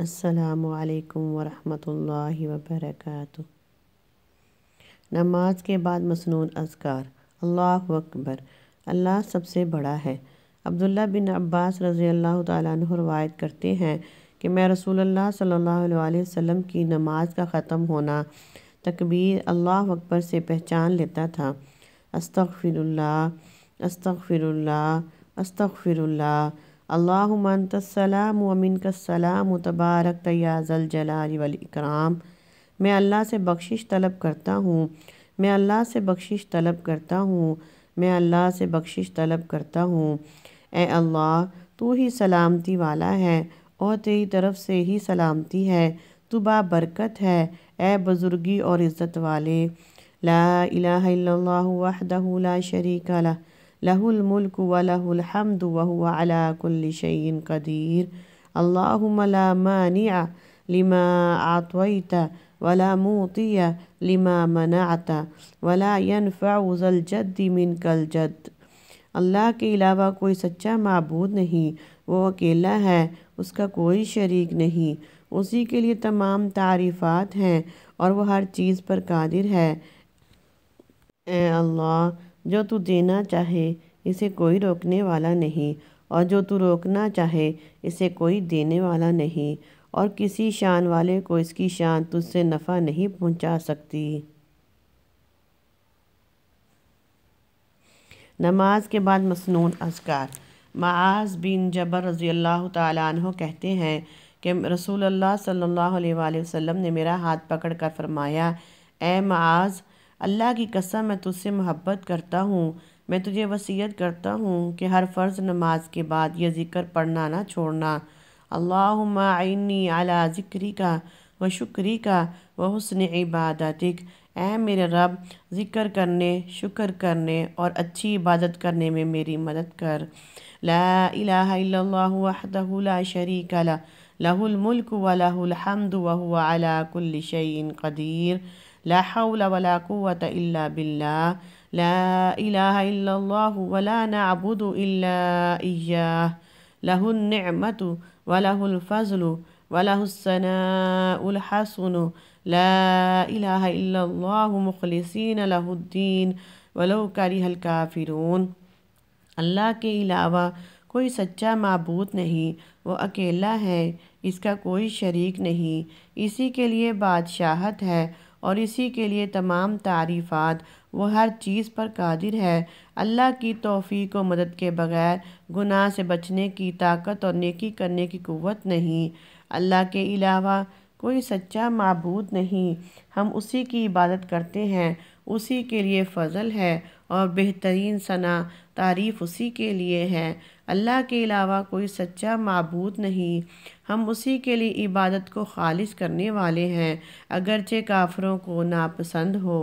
असलकम वरम वबरक नमाज के बाद मसनून अजकार अल्लाह अकबर अल्लाह सबसे बड़ा है अब्दुल्ला बिन अब्बास रज़ी अल्लाह तु करते हैं कि मैं रसूल सल्ला वसम की नमाज का ख़त्म होना तकबीर अल्लाह अकबर से पहचान लेता था अस्तफ़िरल्ला अस्तफ़िरल्ला अस्तफ़िरल्ला अल्लाहमतसलम वमिन कसलम तबारक तयाजल जलाल इकराम मैं अल्लाह से बख्शिश तलब करता हूँ मैं अल्लाह से बख्शिश तलब करता हूँ मैं अल्लाह से बख्शिश तलब करता हूँ ए अल्लाह तू ही सलामती वाला है और तेरी तरफ से ही सलामती है तू बाबरकत है ए बुज़ुर्गी और इज़्ज़त वाले ला इलाह वहदहू ला शरीक ला लहुल मुल्क व लहुल हमद व अला कदीर अल्लाहुम ला मानिअ लिमा आतवैत वला मोतिया लिमा मनात वला उज़ल जद मिन कल जद अल्लाह के अलावा कोई सच्चा मबूद नहीं वो अकेला है उसका कोई शरीक नहीं उसी के लिए तमाम तारीफ़ात हैं और वह हर चीज़ पर कादिर है ए अल्लाह जो तू देना चाहे इसे कोई रोकने वाला नहीं और जो तू रोकना चाहे इसे कोई देने वाला नहीं और किसी शान वाले को इसकी शान तुझसे नफ़ा नहीं पहुंचा सकती नमाज के बाद मसनून असकार माज बिन जबर रज़ी अल्लाह तह कहते हैं कि रसूल अल्लाह सल्लल्लाहु अलैहि वसल्लम ने मेरा हाथ पकड़ कर फरमाया ए माज अल्लाह की कसम मैं तुझसे मोहब्बत करता हूँ मैं तुझे वसीयत करता हूँ कि हर फ़र्ज़ नमाज के बाद यह ज़िक्र पढ़ना ना छोड़ना अल्लाह आइनी अला ज़िक्री का व शुक्री का व हसन इबादतिक ए मेरे रब ज़िक्र करने शुक्र करने और अच्छी इबादत करने में मेरी मदद कर ला इला शरीक ला लहुल मुल्क व लहुल हमद व हुआ अला कुल्ल कदीर ला हौला वला कुवत इल्ला बिल्ला ला इलाहा इल्लल्लाहु वला नअबुदु इल्ला इय्याह लहुन निअमतु वलहुल फजलु वलहुस्सनाउल हसनु ला इलाहा इल्लल्लाहु मुखलिसीन लहुद्दीन वलो करिहल काफिरून अल्लाह के अलावा कोई सच्चा मबूत नहीं वो अकेला है इसका कोई शरीक नहीं इसी के लिए बादशाहत है और इसी के लिए तमाम तारीफ़ात वो हर चीज़ पर कादिर है अल्लाह की तोफ़ी को मदद के बगैर गुनाह से बचने की ताकत और नेकी करने की क़वत नहीं अल्लाह के अलावा कोई सच्चा मबूद नहीं हम उसी की इबादत करते हैं उसी के लिए फ़जल है और बेहतरीन सना तारीफ़ उसी के लिए है अल्लाह के अलावा कोई सच्चा मबूद नहीं हम उसी के लिए इबादत को खालिज करने वाले हैं अगरचे काफरों को नापसंद हो